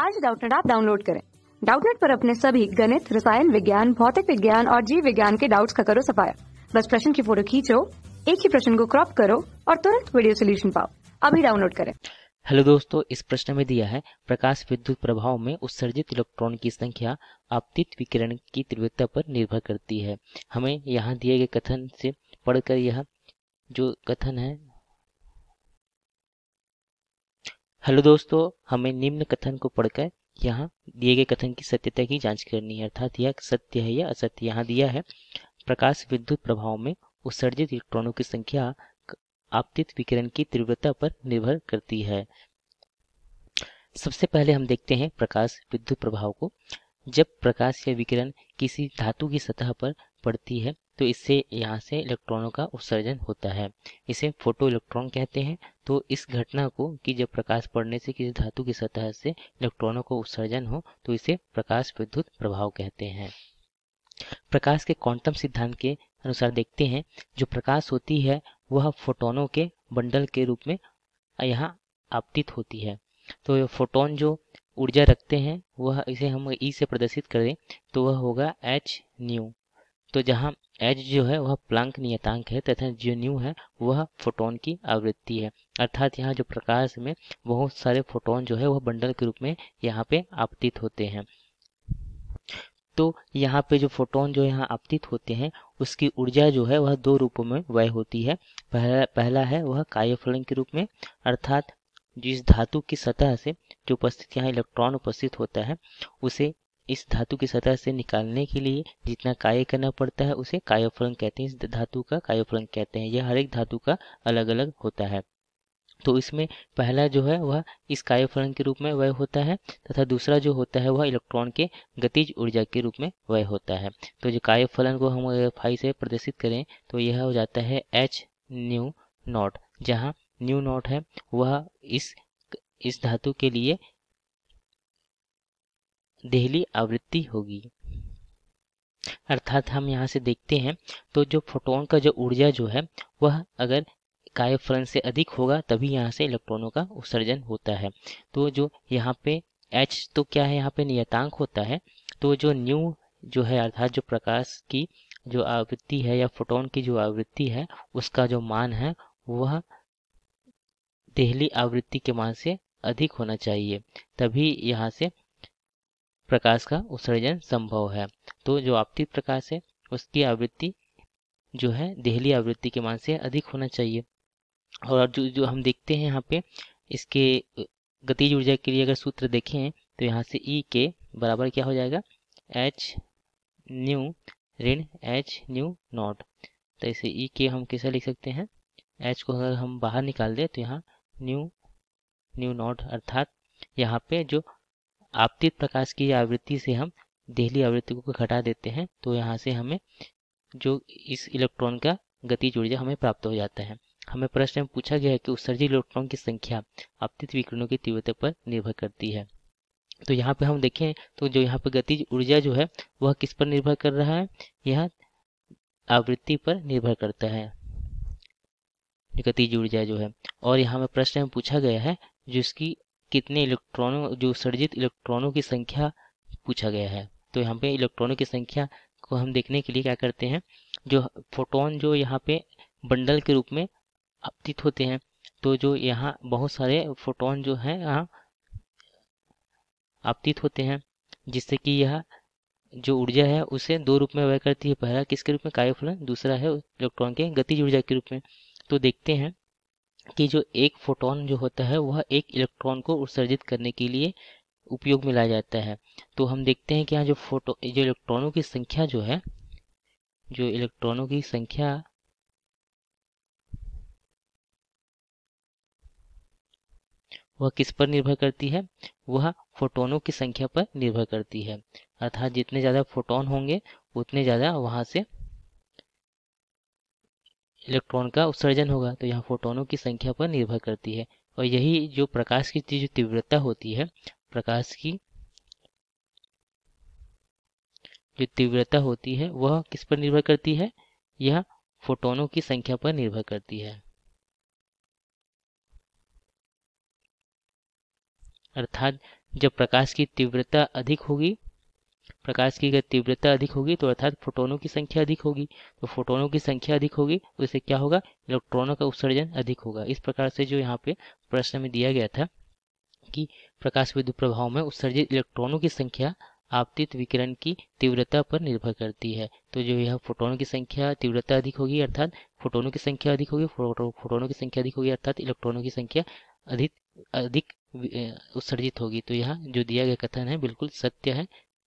आज डाउटनेट आप डाउनलोड करें डाउटनेट पर अपने सभी गणित रसायन विज्ञान भौतिक विज्ञान और जीव विज्ञान के डाउट्स का करो सफाया बस प्रश्न की फोटो खींचो एक ही प्रश्न को क्रॉप करो और तुरंत वीडियो सोल्यूशन पाओ अभी डाउनलोड करें हेलो दोस्तों इस प्रश्न में दिया है प्रकाश विद्युत प्रभाव में उत्सर्जित इलेक्ट्रॉन की संख्या आपतित विकिरण की तीव्रता पर निर्भर करती है हमें यहाँ दिए गए कथन से पढ़कर यह जो कथन है हेलो दोस्तों हमें निम्न कथन को पढ़कर यहाँ दिए गए कथन की सत्यता की जांच करनी है अर्थात यह सत्य है या असत्य यहाँ दिया है प्रकाश विद्युत प्रभाव में उत्सर्जित इलेक्ट्रॉनों की संख्या आपतित विकिरण की तीव्रता पर निर्भर करती है सबसे पहले हम देखते हैं प्रकाश विद्युत प्रभाव को जब प्रकाश या विकिरण किसी धातु की सतह पर पड़ती है तो इससे यहाँ से इलेक्ट्रॉनों का उत्सर्जन होता है इसे फोटो इलेक्ट्रॉन कहते हैं तो इस घटना को कि जब प्रकाश पड़ने से किसी धातु की सतह से इलेक्ट्रॉनों का उत्सर्जन हो तो इसे प्रकाश विद्युत प्रभाव कहते हैं प्रकाश के क्वांटम सिद्धांत के अनुसार देखते हैं जो प्रकाश होती है वह फोटोनों के बंडल के रूप में यहाँ आपतित होती है तो फोटोन जो ऊर्जा रखते हैं वह इसे हम ई e से प्रदर्शित करें तो वह होगा एच न्यू तो जहाँ एच जो है वह प्लांक नियतांक है तथा जो न्यू है वह फोटोन की आवृत्ति है अर्थात यहाँ जो प्रकाश में बहुत सारे फोटोन जो है वह बंडल के रूप में यहाँ पे आपतित होते हैं तो यहाँ पे जो फोटोन जो यहाँ आपतित होते हैं उसकी ऊर्जा जो है वह दो रूपों में वह होती है पहला पहला है वह कायोफलन के रूप में अर्थात जिस धातु की सतह से जो उपस्थित यहाँ इलेक्ट्रॉन उपस्थित होता है उसे इस धातु की सतह से निकालने के लिए जितना कार्य करना पड़ता है उसे कायोफलन कहते हैं इस धातु का कायोफलन कहते हैं यह हर एक धातु का अलग अलग होता है तो इसमें पहला जो है वह इस कायोफलन के रूप में वह होता है तथा दूसरा जो होता है वह इलेक्ट्रॉन के गतिज ऊर्जा के रूप में वह होता है तो जो कायोफलन को हम फाई से प्रदर्शित करें तो यह हो जाता है एच न्यू नॉट जहाँ न्यू नॉट है वह इस इस धातु के लिए देहली आवृत्ति होगी अर्थात हम यहाँ से देखते हैं तो जो फोटोन का जो ऊर्जा जो है वह अगर कायफलन से अधिक होगा तभी यहाँ से इलेक्ट्रॉनों का उत्सर्जन होता है तो जो यहाँ पे एच तो क्या है यहाँ पे नियतांक होता है तो जो न्यू जो है अर्थात जो प्रकाश की जो आवृत्ति है या फोटोन की जो आवृत्ति है उसका जो मान है वह देहली आवृत्ति के मान से अधिक होना चाहिए तभी यहाँ से प्रकाश का उत्सर्जन संभव है तो जो आपतित प्रकाश है उसकी आवृत्ति जो है देहली आवृत्ति के मान से अधिक होना चाहिए और जो जो हम देखते हैं यहाँ पे इसके गतिज ऊर्जा के लिए अगर सूत्र देखें तो यहाँ से ई e के बराबर क्या हो जाएगा एच न्यू ऋण एच न्यू नॉट तो इसे ई e के हम कैसे लिख सकते हैं एच को अगर हम बाहर निकाल दें तो यहाँ न्यू न्यू नॉट अर्थात यहाँ पे जो आपतित प्रकाश की आवृत्ति से हम देहली आवृत्ति को घटा देते हैं तो यहाँ से हमें जो इस इलेक्ट्रॉन का गति ऊर्जा हमें प्राप्त हो जाता है हमें प्रश्न में पूछा गया है कि उत्सर्जित इलेक्ट्रॉन की संख्या आपतित विकिरणों की तीव्रता पर निर्भर करती है तो यहाँ पे हम देखें तो जो यहाँ पे गतिज ऊर्जा जो है वह किस पर निर्भर कर रहा है यह आवृत्ति पर निर्भर करता है गतिज ऊर्जा जो है और यहाँ पे प्रश्न में पूछा गया है जिसकी कितने इलेक्ट्रॉनों जो उत्सर्जित इलेक्ट्रॉनों की संख्या पूछा गया है तो यहाँ पे इलेक्ट्रॉनों की संख्या को हम देखने के लिए क्या करते हैं जो फोटोन जो यहाँ पे बंडल के रूप में अपतित होते हैं तो जो यहाँ बहुत सारे फोटोन जो हैं यहाँ अपतित होते हैं जिससे कि यह जो ऊर्जा है उसे दो रूप में वह करती है पहला किसके रूप में कायोफलन दूसरा है इलेक्ट्रॉन के गतिज ऊर्जा के रूप में तो देखते हैं कि जो एक फोटोन जो होता है वह एक इलेक्ट्रॉन को उत्सर्जित करने के लिए उपयोग में लाया जाता है तो हम देखते हैं कि यहाँ जो फोटो जो इलेक्ट्रॉनों की संख्या जो है जो इलेक्ट्रॉनों की संख्या वह किस पर निर्भर करती है वह फोटोनों की संख्या पर निर्भर करती है अर्थात जितने ज़्यादा फोटोन होंगे उतने ज़्यादा वहाँ से इलेक्ट्रॉन का उत्सर्जन होगा तो यहाँ फोटोनों की संख्या पर निर्भर करती है और यही जो प्रकाश की जो तीव्रता होती है प्रकाश की जो तीव्रता होती है वह किस पर निर्भर करती है यह फोटोनों की संख्या पर निर्भर करती है अर्थात जब प्रकाश की तीव्रता अधिक होगी प्रकाश की अगर तीव्रता अधिक होगी तो अर्थात फोटोनों की संख्या अधिक होगी तो फोटोनों की संख्या अधिक होगी तो इससे क्या होगा इलेक्ट्रॉनों का उत्सर्जन अधिक होगा इस प्रकार से जो यहाँ पे प्रश्न में दिया गया था कि प्रकाश विद्युत प्रभाव में उत्सर्जित इलेक्ट्रॉनों की संख्या आपतित विकिरण की तीव्रता पर निर्भर करती है तो जो यह फोटोनों की संख्या तीव्रता अधिक होगी अर्थात फोटोनों की संख्या अधिक होगी फोटोनों की संख्या अधिक होगी अर्थात इलेक्ट्रॉनों की संख्या अधिक अधिक उत्सर्जित होगी तो यह जो दिया गया कथन है बिल्कुल सत्य है